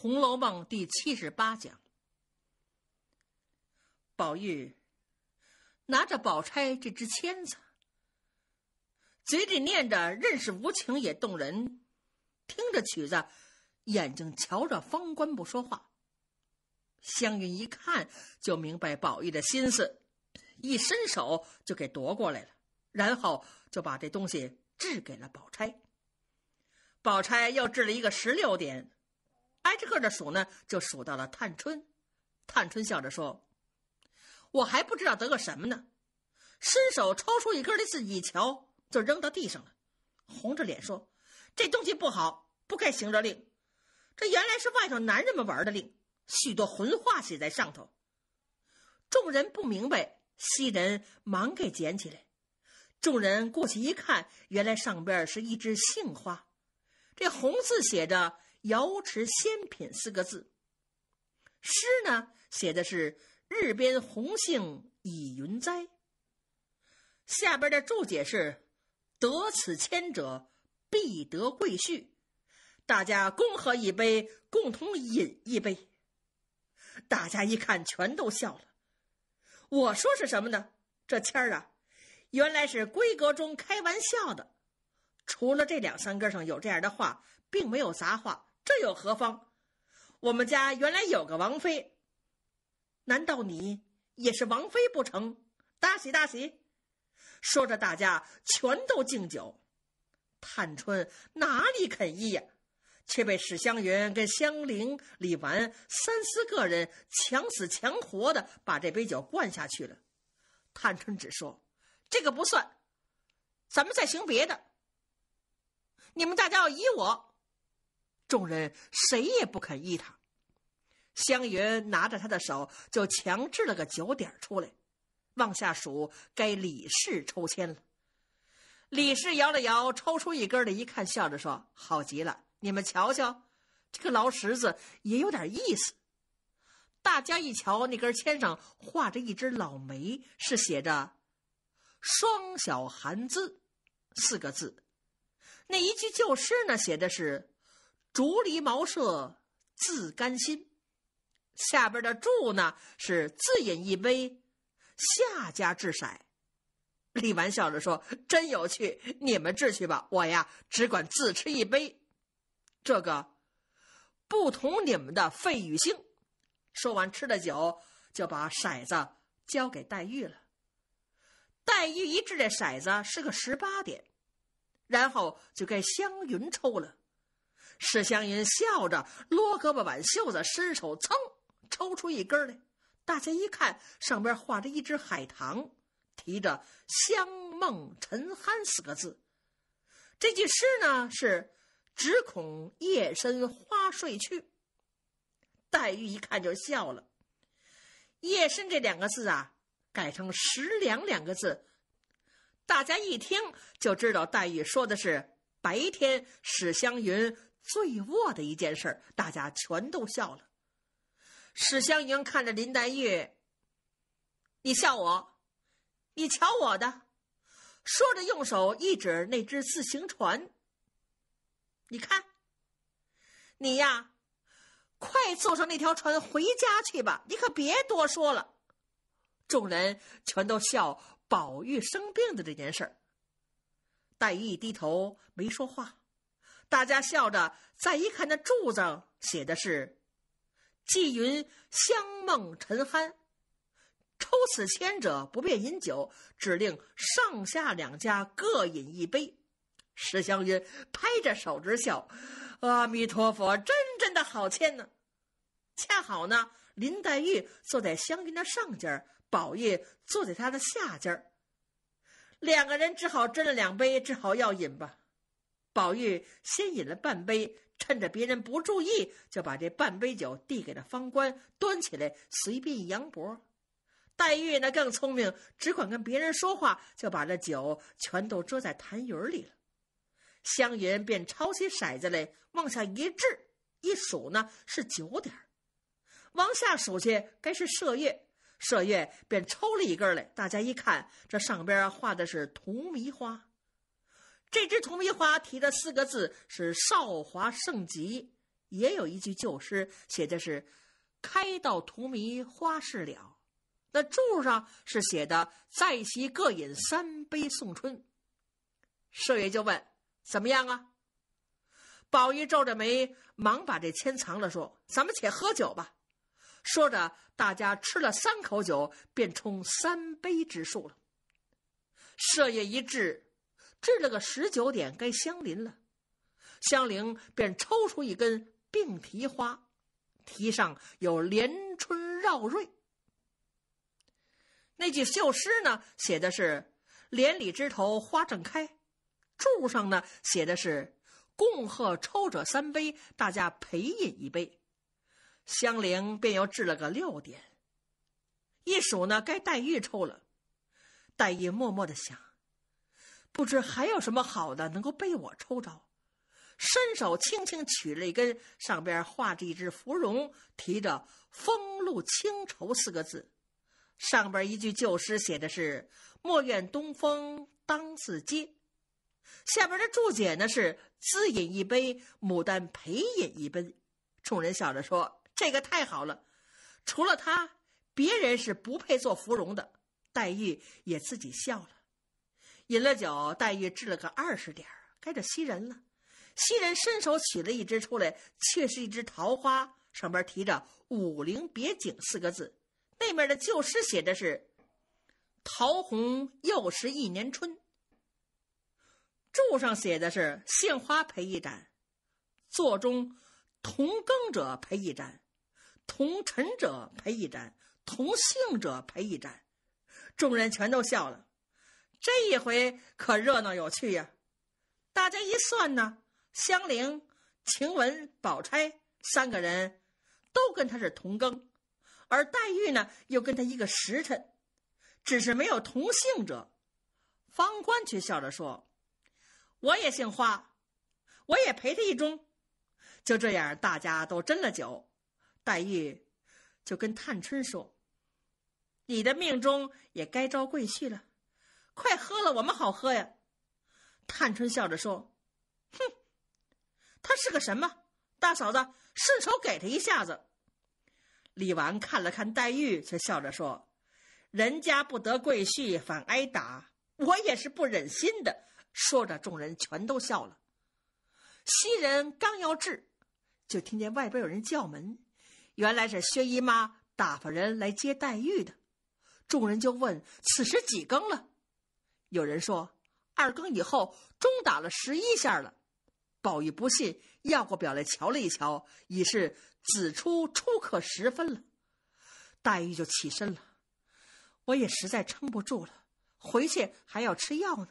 《红楼梦》第七十八讲，宝玉拿着宝钗这支签子，嘴里念着“认识无情也动人”，听着曲子，眼睛瞧着方官不说话。湘云一看就明白宝玉的心思，一伸手就给夺过来了，然后就把这东西掷给了宝钗。宝钗又掷了一个十六点。挨着个的数呢，就数到了探春。探春笑着说：“我还不知道得个什么呢。”伸手抽出一根来自己瞧，就扔到地上了，红着脸说：“这东西不好，不该行这令。这原来是外头男人们玩的令，许多魂话写在上头。”众人不明白，袭人忙给捡起来。众人过去一看，原来上边是一枝杏花，这红字写着。瑶池仙品四个字，诗呢写的是“日边红杏倚云栽”。下边的注解是：“得此签者必得贵婿。”大家恭贺一杯，共同饮一杯。大家一看，全都笑了。我说是什么呢？这签儿啊，原来是闺阁中开玩笑的。除了这两三根上有这样的话，并没有杂话。这有何妨？我们家原来有个王妃，难道你也是王妃不成？大喜大喜！说着，大家全都敬酒。探春哪里肯依呀，却被史湘云跟香菱、李纨三四个人强死强活的把这杯酒灌下去了。探春只说：“这个不算，咱们再行别的。你们大家要依我。”众人谁也不肯依他，湘云拿着他的手，就强制了个九点出来，往下数，该李氏抽签了。李氏摇了摇，抽出一根来，一看，笑着说：“好极了，你们瞧瞧，这个老石子也有点意思。”大家一瞧，那根签上画着一只老梅，是写着“双小寒姿”四个字。那一句旧诗呢，写的是。竹篱茅舍自甘心，下边的注呢是自饮一杯，下家掷骰。李纨笑着说：“真有趣，你们掷去吧，我呀只管自吃一杯。”这个不同你们的费与兴，说完吃了酒，就把骰子交给黛玉了。黛玉一掷，这骰子是个十八点，然后就该湘云抽了。史湘云笑着，撸胳膊挽袖子，伸手噌抽出一根来。大家一看，上边画着一只海棠，提着“香梦沉酣”四个字。这句诗呢，是“只恐夜深花睡去”。黛玉一看就笑了，“夜深”这两个字啊，改成“食粮两个字。大家一听就知道，黛玉说的是白天。史湘云。最窝的一件事，大家全都笑了。史湘云看着林黛玉：“你笑我，你瞧我的。”说着，用手一指那只自行船：“你看，你呀，快坐上那条船回家去吧！你可别多说了。”众人全都笑宝玉生病的这件事儿。黛玉低头没说话。大家笑着，再一看那柱子，写的是“纪云香梦沉酣，抽此签者不便饮酒，只令上下两家各饮一杯。”石湘云拍着手直笑：“阿弥陀佛，真真的好签呢！”恰好呢，林黛玉坐在湘云的上间宝玉坐在她的下间两个人只好斟了两杯，只好要饮吧。宝玉先饮了半杯，趁着别人不注意，就把这半杯酒递给了方官，端起来随便一扬脖。黛玉呢更聪明，只管跟别人说话，就把这酒全都遮在痰盂里了。湘云便抄起骰子来，往下一掷，一数呢是九点，往下数去该是射月，射月便抽了一根来，大家一看，这上边画的是荼蘼花。这支荼蘼花提的四个字是“少华圣集”，也有一句旧诗写的是“开到荼蘼花事了”。那柱上是写的“在席各饮三杯送春”。麝月就问：“怎么样啊？”宝玉皱着眉，忙把这签藏了，说：“咱们且喝酒吧。”说着，大家吃了三口酒，便冲三杯之数了。麝月一掷。掷了个十九点，该香菱了。香菱便抽出一根并提花，提上有“连春绕瑞”。那句绣诗呢，写的是“连理枝头花正开”。柱上呢，写的是“共贺抽者三杯，大家陪饮一杯”。香菱便又制了个六点，一数呢，该黛玉抽了。黛玉默默的想。不知还有什么好的能够被我抽着，伸手轻轻取了一根，上边画着一只芙蓉，提着“风露清愁”四个字，上边一句旧诗写的是“莫怨东风当自嗟”，下边的注解呢是“自饮一杯牡丹陪饮一杯”。众人笑着说：“这个太好了，除了他，别人是不配做芙蓉的。”黛玉也自己笑了。饮了酒，黛玉掷了个二十点该着袭人了。袭人伸手取了一只出来，却是一只桃花，上边提着“武陵别景”四个字。那面的旧诗写的是“桃红又是一年春”，柱上写的是“杏花陪一盏，座中同庚者陪一盏，同辰者陪一盏，同姓者陪一盏”，众人全都笑了。这一回可热闹有趣呀！大家一算呢，香菱、晴雯、宝钗三个人都跟他是同庚，而黛玉呢又跟他一个时辰，只是没有同姓者。方官却笑着说：“我也姓花，我也陪他一盅。”就这样，大家都斟了酒，黛玉就跟探春说：“你的命中也该招贵婿了。”快喝了，我们好喝呀！探春笑着说：“哼，他是个什么大嫂子？顺手给他一下子。”李纨看了看黛玉，却笑着说：“人家不得贵婿，反挨打，我也是不忍心的。”说着，众人全都笑了。袭人刚要治，就听见外边有人叫门，原来是薛姨妈打发人来接黛玉的。众人就问：“此时几更了？”有人说，二更以后钟打了十一下了。宝玉不信，要过表来瞧了一瞧，已是子初初刻时分了。黛玉就起身了，我也实在撑不住了，回去还要吃药呢。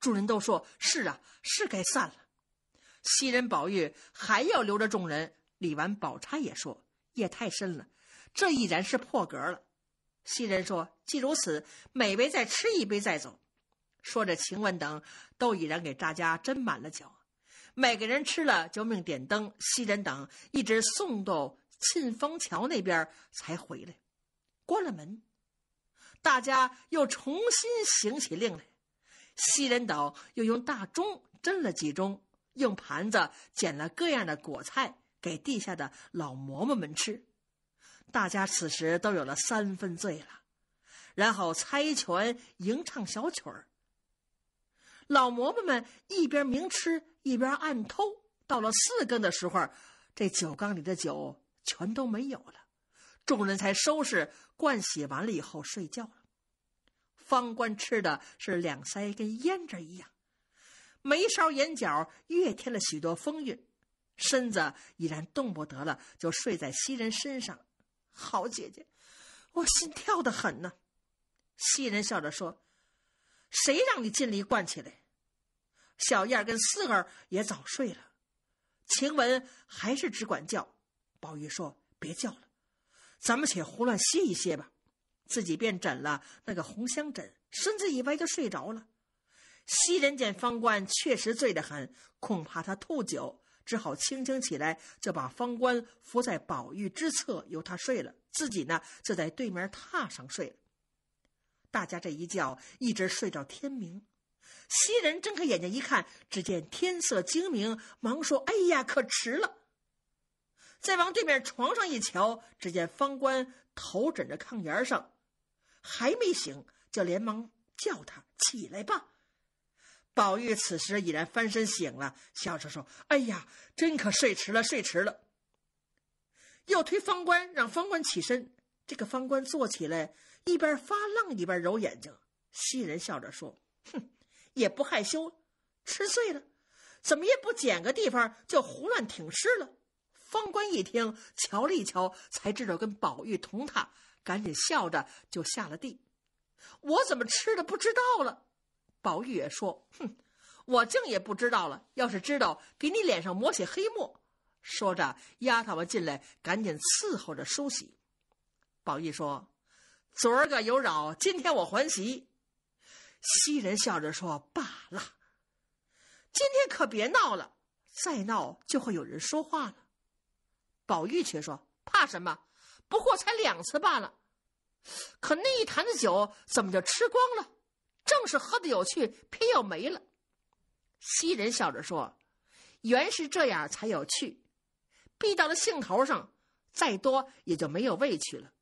众人都说：“是啊，是该散了。”袭人、宝玉还要留着众人。李纨、宝钗也说：“夜太深了，这已然是破格了。”西人说：“既如此，每位再吃一杯再走。”说着，晴雯等都已然给大家斟满了酒，每个人吃了，就命点灯。西人等一直送到沁芳桥那边才回来，关了门，大家又重新行起令来。西人等又用大钟斟了几钟，用盘子捡了各样的果菜给地下的老嬷嬷们吃。大家此时都有了三分醉了，然后猜拳、吟唱小曲儿。老嬷嬷们一边明吃，一边暗偷。到了四更的时候，这酒缸里的酒全都没有了，众人才收拾、灌洗完了以后睡觉了。方官吃的是两腮跟胭脂一样，眉梢眼角越添了许多风韵，身子已然动不得了，就睡在袭人身上。好姐姐，我心跳的很呢。袭人笑着说：“谁让你尽力灌起来？”小燕儿跟四儿也早睡了，晴雯还是只管叫。宝玉说：“别叫了，咱们且胡乱歇一歇吧。”自己便枕了那个红香枕，身子一歪就睡着了。袭人见方官确实醉得很，恐怕他吐酒。只好轻轻起来，就把方官扶在宝玉之侧，由他睡了。自己呢，就在对面榻上睡了。大家这一觉一直睡到天明。袭人睁开眼睛一看，只见天色精明，忙说：“哎呀，可迟了！”再往对面床上一瞧，只见方官头枕着炕沿上，还没醒，就连忙叫他起来吧。宝玉此时已然翻身醒了，笑着说：“哎呀，真可睡迟了，睡迟了。”又推方官，让方官起身。这个方官坐起来，一边发愣，一边揉眼睛。袭人笑着说：“哼，也不害羞，吃醉了，怎么也不捡个地方就胡乱挺尸了？”方官一听，瞧了一瞧，才知道跟宝玉同榻，赶紧笑着就下了地。我怎么吃的不知道了。宝玉也说：“哼，我竟也不知道了。要是知道，给你脸上抹些黑墨。”说着，丫头们进来，赶紧伺候着梳洗。宝玉说：“昨儿个有扰，今天我还席。”袭人笑着说：“罢了，今天可别闹了，再闹就会有人说话了。”宝玉却说：“怕什么？不过才两次罢了。可那一坛子酒怎么就吃光了？”正是喝的有趣，偏又没了。袭人笑着说：“原是这样才有趣，逼到了兴头上，再多也就没有味趣了。”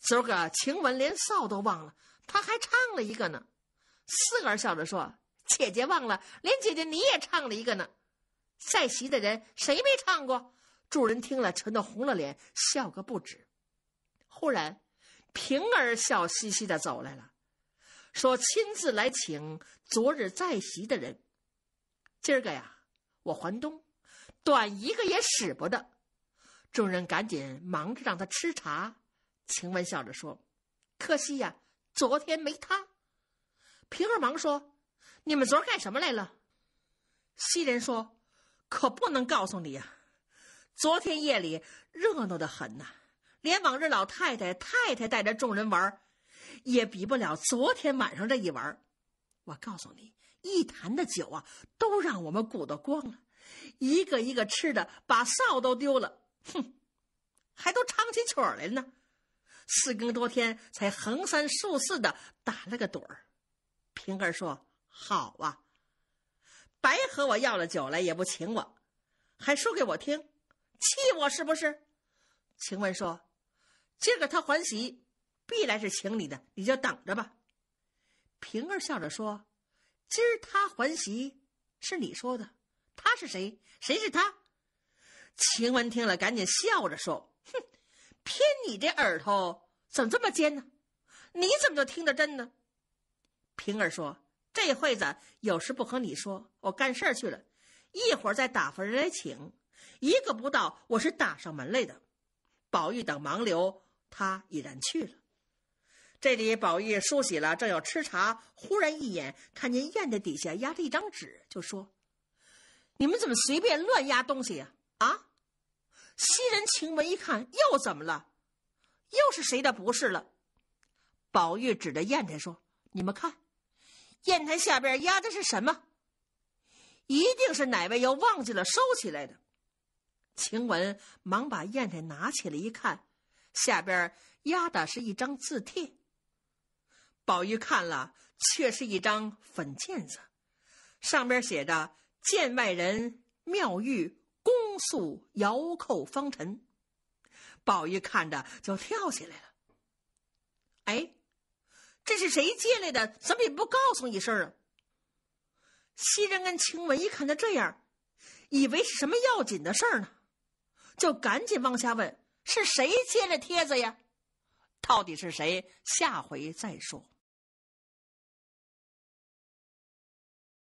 昨个晴雯连扫都忘了，他还唱了一个呢。四儿笑着说：“姐姐忘了，连姐姐你也唱了一个呢。”在席的人谁没唱过？众人听了全都红了脸，笑个不止。忽然，平儿笑嘻嘻的走来了。说亲自来请昨日在席的人，今儿个呀，我还东，短一个也使不得。众人赶紧忙着让他吃茶。晴雯笑着说：“可惜呀，昨天没他。”平儿忙说：“你们昨儿干什么来了？”袭人说：“可不能告诉你呀，昨天夜里热闹的很呐，连往日老太太太太带着众人玩。”也比不了昨天晚上这一碗。我告诉你，一坛的酒啊，都让我们鼓捣光了，一个一个吃的把臊都丢了，哼，还都唱起曲儿来呢。四更多天才横三竖四的打了个盹儿。平儿说：“好啊，白和我要了酒来也不请我，还说给我听，气我是不是？”晴雯说：“今儿个他还喜。”必然是请你的，你就等着吧。平儿笑着说：“今儿他还席，是你说的。他是谁？谁是他？”晴雯听了，赶紧笑着说：“哼，偏你这耳朵怎么这么尖呢？你怎么就听得真呢？”平儿说：“这会子有事不和你说，我干事去了，一会儿再打发人来请。一个不到，我是打上门来的。”宝玉等忙留，他已然去了。这里，宝玉梳洗了，正要吃茶，忽然一眼看见砚台底下压着一张纸，就说：“你们怎么随便乱压东西呀？”啊！袭人、晴雯一看，又怎么了？又是谁的不是了？宝玉指着砚台说：“你们看，砚台下边压的是什么？一定是哪位又忘记了收起来的。”晴雯忙把砚台拿起来一看，下边压的是一张字帖。宝玉看了，却是一张粉笺子，上边写着“见外人妙玉恭肃遥叩方辰”。宝玉看着就跳起来了，“哎，这是谁借来的？怎么也不告诉一声啊？袭人跟晴雯一看他这样，以为是什么要紧的事儿呢，就赶紧往下问：“是谁借来帖子呀？到底是谁？下回再说。”